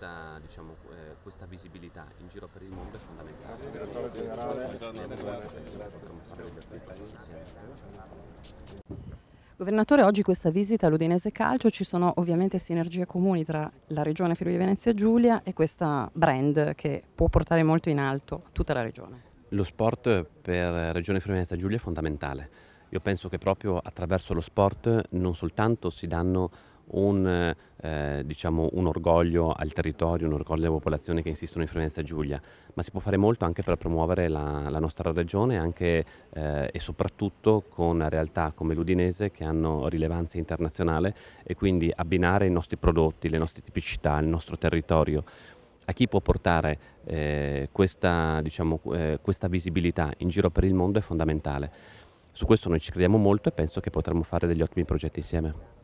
questa, diciamo, eh, questa, visibilità in giro per il mondo è fondamentale. Governatore, oggi questa visita all'Udinese Calcio ci sono ovviamente sinergie comuni tra la regione Friuli Venezia Giulia e questa brand che può portare molto in alto tutta la regione. Lo sport per Regione Friuli Venezia Giulia è fondamentale. Io penso che proprio attraverso lo sport non soltanto si danno un, eh, diciamo, un, orgoglio al territorio, un orgoglio alle popolazioni che insistono in e Giulia, ma si può fare molto anche per promuovere la, la nostra regione anche, eh, e soprattutto con realtà come l'Udinese che hanno rilevanza internazionale e quindi abbinare i nostri prodotti, le nostre tipicità, il nostro territorio a chi può portare eh, questa, diciamo, eh, questa, visibilità in giro per il mondo è fondamentale. Su questo noi ci crediamo molto e penso che potremmo fare degli ottimi progetti insieme.